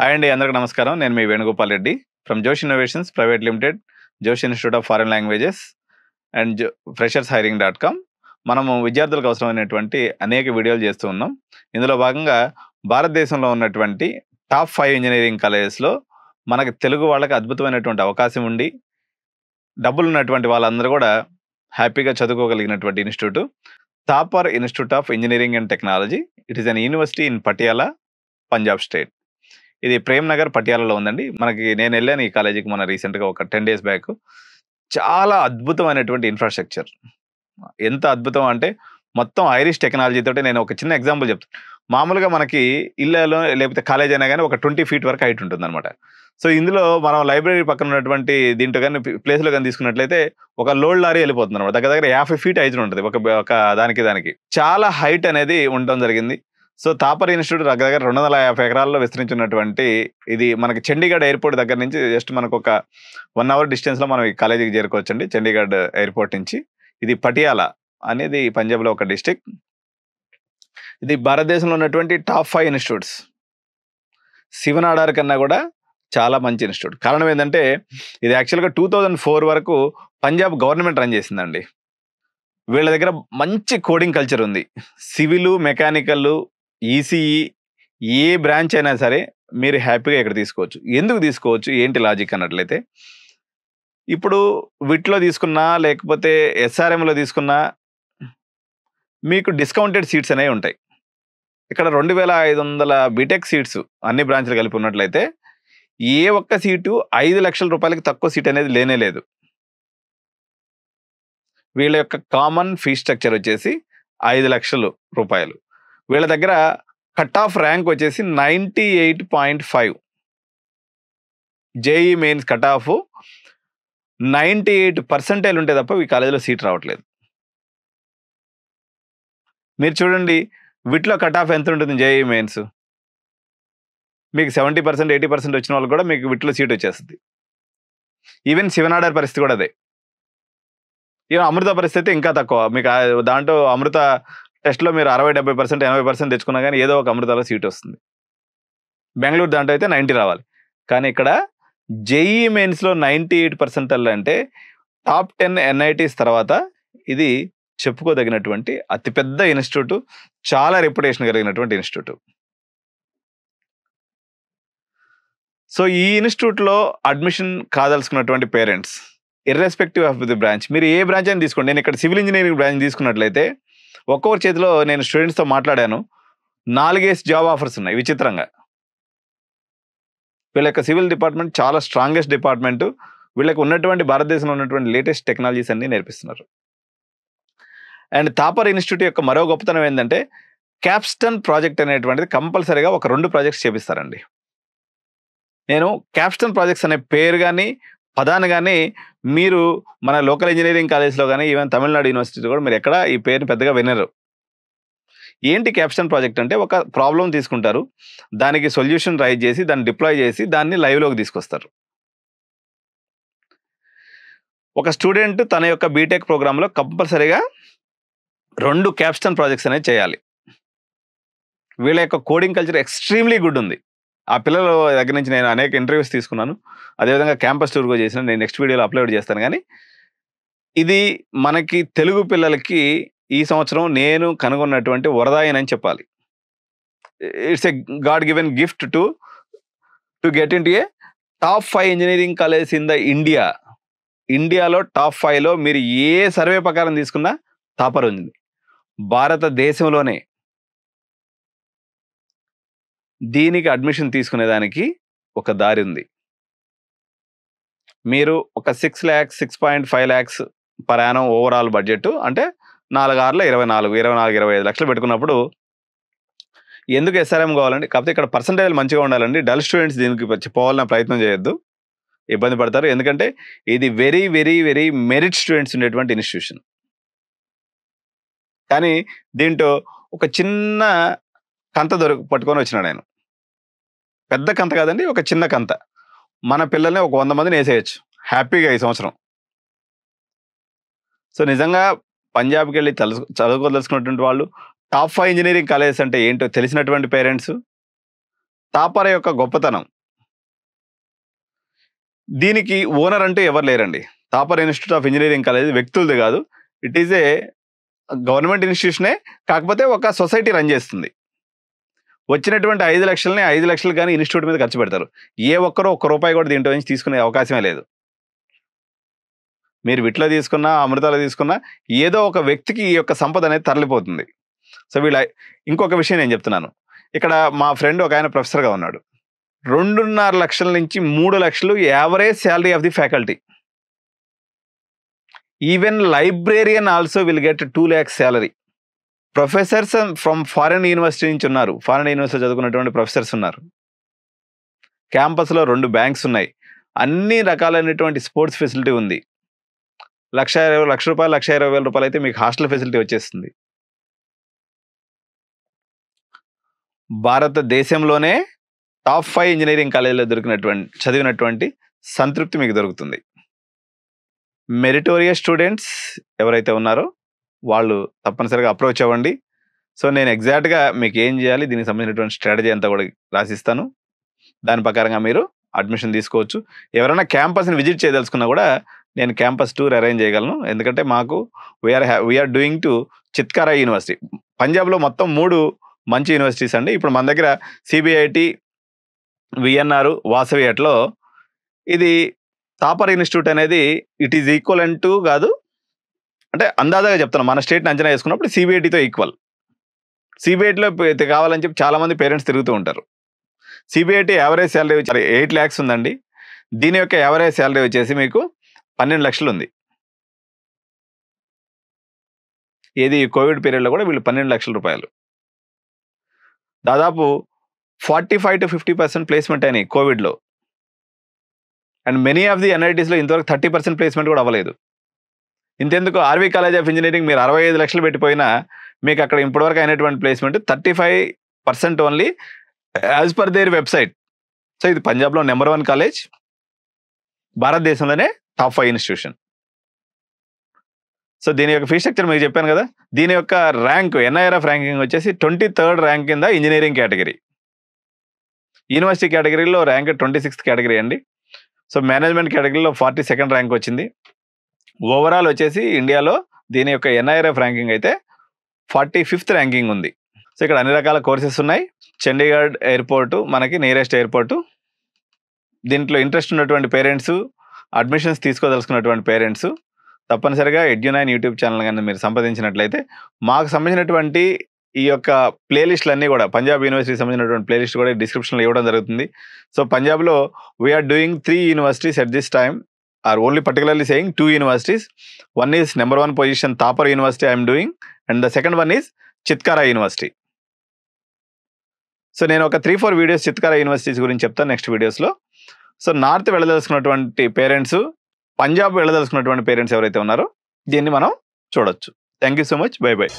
hi అండి అందరికీ నమస్కారం నేను మీ Venugopal Reddy from Josh innovations private limited Josh institute of foreign languages and జో ఫ్రెషర్స్ హైరింగ్ డాట్ కామ్ మనము విద్యార్థులకు అవసరమైనటువంటి అనేక వీడియోలు చేస్తూ ఉన్నాం ఇందులో భాగంగా భారతదేశంలో ఉన్నటువంటి టాప్ ఫైవ్ ఇంజనీరింగ్ కాలేజెస్లో మనకి తెలుగు వాళ్ళకి అద్భుతమైనటువంటి అవకాశం ఉండి డబ్బులు ఉన్నటువంటి వాళ్ళందరూ కూడా హ్యాపీగా చదువుకోగలిగినటువంటి institute Thapar institute of engineering and technology it is an university in Patiala Punjab state ఇది ప్రేమ్ నగర్ పటియాలలో ఉందండి మనకి నేను వెళ్ళాను ఈ కాలేజీకి మన రీసెంట్గా ఒక టెన్ డేస్ బ్యాక్ చాలా అద్భుతమైనటువంటి ఇన్ఫ్రాస్ట్రక్చర్ ఎంత అద్భుతం అంటే మొత్తం ఐరిష్ టెక్నాలజీతో నేను ఒక చిన్న ఎగ్జాంపుల్ చెప్తాను మామూలుగా మనకి ఇళ్ళలో లేకపోతే కాలేజ్ అయినా కానీ ఒక ట్వంటీ ఫీట్ వరకు హైట్ ఉంటుంది అనమాట సో ఇందులో మనం లైబ్రరీ పక్కన ఉన్నటువంటి దీంట్లో కానీ ప్లేస్లో కానీ తీసుకున్నట్లయితే ఒక లోడ్ లారీ వెళ్ళిపోతుంది అనమాట దగ్గర దగ్గర యాభై ఫీట్ హైట్ ఉంటుంది ఒక ఒక దానికి దానికి చాలా హైట్ అనేది ఉండడం జరిగింది సో తాపర్ ఇన్స్టిట్యూట్ దగ్గర దగ్గర రెండు వందల యాభై ఎకరాల్లో విస్తరించినటువంటి ఇది మనకి చండీగఢ్ ఎయిర్పోర్ట్ దగ్గర నుంచి జస్ట్ మనకు ఒక వన్ అవర్ డిస్టెన్స్లో మనం ఈ కాలేజీకి చేరుకోవచ్చండి చండీగఢ్ ఎయిర్పోర్ట్ నుంచి ఇది పటియాల అనేది పంజాబ్లో ఒక డిస్టిక్ ఇది భారతదేశంలో ఉన్నటువంటి టాప్ ఫైవ్ ఇన్స్టిట్యూట్స్ శివనాడార్ కన్నా కూడా చాలా మంచి ఇన్స్టిట్యూట్ కారణం ఏంటంటే ఇది యాక్చువల్గా టూ థౌజండ్ ఫోర్ వరకు పంజాబ్ గవర్నమెంట్ రన్ చేసిందండి వీళ్ళ దగ్గర మంచి కోడింగ్ కల్చర్ ఉంది సివిలు మెకానికల్ ఈసీఈ ఏ బ్రాంచ్ అయినా సరే మీరు హ్యాపీగా ఇక్కడ తీసుకోవచ్చు ఎందుకు తీసుకోవచ్చు ఏంటి లాజిక్ అన్నట్లయితే ఇప్పుడు విట్లో తీసుకున్నా లేకపోతే ఎస్ఆర్ఎంలో తీసుకున్నా మీకు డిస్కౌంటెడ్ సీట్స్ అనేవి ఉంటాయి ఇక్కడ రెండు వేల ఐదు వందల బీటెక్ సీట్స్ అన్ని బ్రాంచ్లు కలిపి ఉన్నట్లయితే ఏ ఒక్క సీటు ఐదు లక్షల రూపాయలకి తక్కువ సీట్ అనేది లేనే లేదు వీళ్ళ యొక్క కామన్ ఫీ స్ట్రక్చర్ వచ్చేసి ఐదు లక్షలు రూపాయలు వీళ్ళ దగ్గర కట్ ఆఫ్ ర్యాంక్ వచ్చేసి ninety eight point five JEE mains cut off ninety eight percentage ఉంటే తప్ప ఈ కాలేజీలో సీట్ రావట్లేదు మీరు చూడండి వీటిలో కట్ ఆఫ్ ఎంత ఉంటుంది జేఈ మెయిన్స్ మీకు సెవెంటీ పర్సెంట్ ఎయిటీ పర్సెంట్ వచ్చిన వాళ్ళు కూడా మీకు వీటిలో సీట్ వచ్చేస్తుంది ఈవెన్ శివనాడారి పరిస్థితి కూడా అదే ఈవెన్ అమృత పరిస్థితి ఇంకా తక్కువ మీకు దాంట్లో అమృత టెస్ట్లో మీరు అరవై డెబ్బై పర్సెంట్ ఎనభై పర్సెంట్ తెచ్చుకున్నా కానీ ఏదో ఒక అమృతాలో సీట్ వస్తుంది బెంగళూరు దాంట్లో అయితే నైంటీ రావాలి కానీ ఇక్కడ జేఈ మెయిన్స్లో నైంటీ ఎయిట్ పర్సెంట్ అంటే టాప్ టెన్ ఎన్ఐటీస్ తర్వాత ఇది చెప్పుకోదగినటువంటి అతిపెద్ద ఇన్స్టిట్యూట్ చాలా రెప్యుటేషన్ కలిగినటువంటి ఇన్స్టిట్యూట్ సో ఈ ఇన్స్టిట్యూట్లో అడ్మిషన్ కాదలుసుకున్నటువంటి parents irrespective of the branch మీరు ఏ బ్రాంచ్ అని తీసుకోండి నేను ఇక్కడ సివిల్ ఇంజనీరింగ్ బ్రాంచ్ తీసుకున్నట్లయితే ఒక్కొక్కరి చేతిలో నేను స్టూడెంట్స్తో మాట్లాడాను నాలుగేసి జాబ్ ఆఫర్స్ ఉన్నాయి విచిత్రంగా వీళ్ళ యొక్క సివిల్ డిపార్ట్మెంట్ చాలా స్ట్రాంగెస్ట్ డిపార్ట్మెంట్ వీళ్ళకి ఉన్నటువంటి భారతదేశంలో ఉన్నటువంటి లేటెస్ట్ టెక్నాలజీస్ అన్నీ నేర్పిస్తున్నారు అండ్ తాపర్ ఇన్స్టిట్యూట్ యొక్క మరో గొప్పతనం ఏంటంటే క్యాప్స్టన్ ప్రాజెక్ట్ అనేటువంటిది కంపల్సరీగా ఒక రెండు ప్రాజెక్ట్స్ చేపిస్తారండి నేను క్యాప్స్టన్ ప్రాజెక్ట్స్ అనే పేరు కానీ పదాన్ని కానీ మీరు మన లోకల్ ఇంజనీరింగ్ కాలేజ్లో కానీ ఈవెన్ తమిళనాడు యూనివర్సిటీలో కూడా మీరు ఎక్కడ ఈ పేరుని పెద్దగా వినరు ఏంటి క్యాప్షన్ ప్రాజెక్ట్ అంటే ఒక ప్రాబ్లం తీసుకుంటారు దానికి సొల్యూషన్ రైజ్ చేసి దాన్ని డిప్లాయ్ చేసి దాన్ని లైవ్లోకి తీసుకొస్తారు ఒక స్టూడెంట్ తన యొక్క బీటెక్ ప్రోగ్రాంలో కంపల్సరీగా రెండు క్యాప్షన్ ప్రాజెక్ట్స్ అనేవి చేయాలి వీళ్ళ యొక్క కోడింగ్ కల్చర్ ఎక్స్ట్రీమ్లీ గుడ్ ఉంది ఆ పిల్లల దగ్గర నుంచి నేను అనేక ఇంటర్వ్యూస్ తీసుకున్నాను అదేవిధంగా క్యాంపస్ టూర్ కూడా చేసిన నేను నెక్స్ట్ వీడియోలో అప్లోడ్ చేస్తాను కానీ ఇది మనకి తెలుగు పిల్లలకి ఈ సంవత్సరం నేను కనుగొన్నటువంటి వరదాయన్ చెప్పాలి it's a god given gift to to get in to a top five engineering college in the India ఇండియాలో టాప్ ఫైవ్లో మీరు ఏ సర్వే ప్రకారం తీసుకున్నా తాపర్ ఉంది భారతదేశంలోనే దీనికి అడ్మిషన్ తీసుకునేదానికి ఒక దారి ఉంది మీరు ఒక six lakhs six point five lakhs per annum overall budget అంటే నాలుగు ఆరులో ఇరవై నాలుగు ఇరవై నాలుగు ఇరవై ఐదు లక్షలు పెట్టుకున్నప్పుడు ఎందుకు ఎస్ఆర్ఎం కావాలండి కాకపోతే ఇక్కడ పర్సంటేజ్ మంచిగా ఉండాలండి డల్ స్టూడెంట్స్ దీనికి పోవాలన్న ప్రయత్నం చేయొద్దు ఇబ్బంది పడతారు ఎందుకంటే ఇది very very very merit students ఉండేటువంటి ఇన్స్టిట్యూషన్ కానీ దీంట్లో ఒక చిన్న కంత దొరక పట్టుకొని వచ్చిన నేను పెద్ద కంత కాదండి ఒక చిన్న కంత మన పిల్లల్ని ఒక వంద మందిని వేసేయచ్చు హ్యాపీగా ఈ సంవత్సరం సో నిజంగా పంజాబ్కి వెళ్ళి చదువు చదువుకోదలుచుకున్నటువంటి వాళ్ళు టాప్ ఫైవ్ ఇంజనీరింగ్ కాలేజెస్ అంటే ఏంటో తెలిసినటువంటి పేరెంట్స్ తాపర యొక్క గొప్పతనం దీనికి ఓనర్ అంటూ ఎవరు లేరండి Thapar institute of engineering college వ్యక్తులది కాదు ఇట్ ఈజ్ ఏ గవర్నమెంట్ ఇన్స్టిట్యూషనే కాకపోతే ఒక సొసైటీ రన్ చేస్తుంది వచ్చినటువంటి ఐదు లక్షలని ఐదు లక్షలు కానీ ఇన్స్టిట్యూట్ మీద ఖర్చు పెడతారు ఏ ఒక్కరు ఒక్క రూపాయి కూడా దీంట్లో నుంచి తీసుకునే అవకాశమే లేదు మీరు విట్లో తీసుకున్నా అమృతాలు తీసుకున్నా ఏదో ఒక వ్యక్తికి ఈ యొక్క సంపద అనేది తరలిపోతుంది సో వీళ్ళ ఇంకొక విషయం నేను చెప్తున్నాను ఇక్కడ మా ఫ్రెండ్ ఒక ఆయన ప్రొఫెసర్గా ఉన్నాడు రెండున్నర లక్షల నుంచి మూడు లక్షలు average salary of the faculty even librarian also will get two lakhs salary professors from foreign university నుంచి ఉన్నారు ఫారెన్ యూనివర్సిటీ చదువుకున్నటువంటి ప్రొఫెసర్స్ ఉన్నారు క్యాంపస్లో రెండు బ్యాంక్స్ ఉన్నాయి అన్ని రకాలైనటువంటి స్పోర్ట్స్ ఫెసిలిటీ ఉంది లక్ష ఇరవై లక్ష రూపాయలు లక్ష ఇరవై వేల రూపాయలు అయితే మీకు హాస్టల్ ఫెసిలిటీ వచ్చేస్తుంది భారతదేశంలోనే టాప్ ఫైవ్ ఇంజనీరింగ్ కాలేజీలో దొరికినటువంటి చదివినటువంటి సంతృప్తి మీకు దొరుకుతుంది మెరిటోరియస్ స్టూడెంట్స్ ఎవరైతే ఉన్నారో వాళ్ళు తప్పనిసరిగా అప్రోచ్ అవ్వండి సో నేను ఎగ్జాక్ట్గా మీకు ఏం చేయాలి దీనికి సంబంధించినటువంటి స్ట్రాటజీ అంతా కూడా రాసిస్తాను దాని ప్రకారంగా మీరు అడ్మిషన్ తీసుకోవచ్చు ఎవరైనా క్యాంపస్ని విజిట్ చేయదలుచుకున్నా కూడా నేను క్యాంపస్ టూర్ అరేంజ్ చేయగలను ఎందుకంటే మాకు we're we're doing to Chitkara university పంజాబ్లో మొత్తం మూడు మంచి యూనివర్సిటీస్ అండి ఇప్పుడు మన దగ్గర సిబిఐటి విఎన్ఆర్ అట్లో ఇది తాపర్ ఇన్స్టిట్యూట్ అనేది ఇట్ ఈజ్ ఈక్వల్ అంటూ కాదు అంటే అందాజాగా చెప్తాను మన స్టేట్ని అంచనా వేసుకున్నప్పుడు సిబిఐటీతో ఈక్వల్ సిబిఐటిలో కావాలని చెప్పి చాలామంది పేరెంట్స్ తిరుగుతూ ఉంటారు CBIT average salary eight lakhs ఉందండి దీని యొక్క యావరేజ్ శాలరీ వచ్చేసి మీకు పన్నెండు లక్షలు ఉంది ఏది కోవిడ్ పీరియడ్లో కూడా వీళ్ళు పన్నెండు లక్షల రూపాయలు దాదాపు forty five to fifty percent placement అయినాయి కోవిడ్లో అండ్ మెనీ ఆఫ్ ది ఎన్ఐటీస్లో ఇంతవరకు థర్టీ పర్సెంట్ ప్లేస్మెంట్ కూడా అవ్వలేదు ఇంతెందుకు ఆర్వీ కాలేజ్ ఆఫ్ ఇంజనీరింగ్ మీరు అరవై ఐదు లక్షలు పెట్టిపోయినా మీకు అక్కడ ఇప్పటివరకు అయినటువంటి placement thirty five percent only as per their website so ఇది పంజాబ్లో నెంబర్ వన్ కాలేజ్ భారతదేశంలోనే టాప్ ఫైవ్ ఇన్స్టిట్యూషన్ సో దీని యొక్క ఫీ స్ట్రక్చర్ మీకు చెప్పాను కదా దీని యొక్క ర్యాంక్ ఎన్ఐఆర్ ఆఫ్ ర్యాంకింగ్ వచ్చేసి ట్వంటీ థర్డ్ ర్యాంక్ కింద ఇంజనీరింగ్ కేటగిరీ యూనివర్సిటీ కేటగిరీలో ర్యాంక్ ట్వంటీ సిక్స్త్ కేటగిరీ అండి సో మేనేజ్మెంట్ కేటగిరీలో ఫార్టీ సెకండ్ ర్యాంక్ వచ్చింది ఓవరాల్ వచ్చేసి ఇండియాలో దీని యొక్క ఎన్ఐఆర్ఎఫ్ ర్యాంకింగ్ అయితే ఫార్టీ ఫిఫ్త్ ర్యాంకింగ్ ఉంది సో ఇక్కడ అన్ని రకాల కోర్సెస్ ఉన్నాయి చండీగఢ్ ఎయిర్పోర్టు మనకి నియరెస్ట్ ఎయిర్పోర్టు దీంట్లో ఇంట్రెస్ట్ ఉన్నటువంటి పేరెంట్స్ అడ్మిషన్స్ తీసుకోదలుచుకున్నటువంటి పేరెంట్స్ తప్పనిసరిగా ఎడ్యునైన్ యూట్యూబ్ ఛానల్ కానీ మీరు సంప్రదించినట్లయితే మాకు సంబంధించినటువంటి ఈ యొక్క అన్నీ కూడా పంజాబ్ యూనివర్సిటీకి సంబంధించినటువంటి ప్లేలిస్ట్ కూడా డిస్క్రిప్షన్లో ఇవ్వడం జరుగుతుంది సో పంజాబ్లో we're doing three universities at this time are only particularly saying two universities one is number one position Thapar university I'm doing and the second one is Chitkara university so నేను ఒక three four videos Chitkara universities గురించి చెప్తాను next వీడియోస్లో so north వెళ్ళదలుచుకున్నటువంటి parents Punjab వెళ్ళదలుచుకున్నటువంటి parents ఎవరైతే ఉన్నారో దీన్ని మనం చూడొచ్చు thank you so much bye by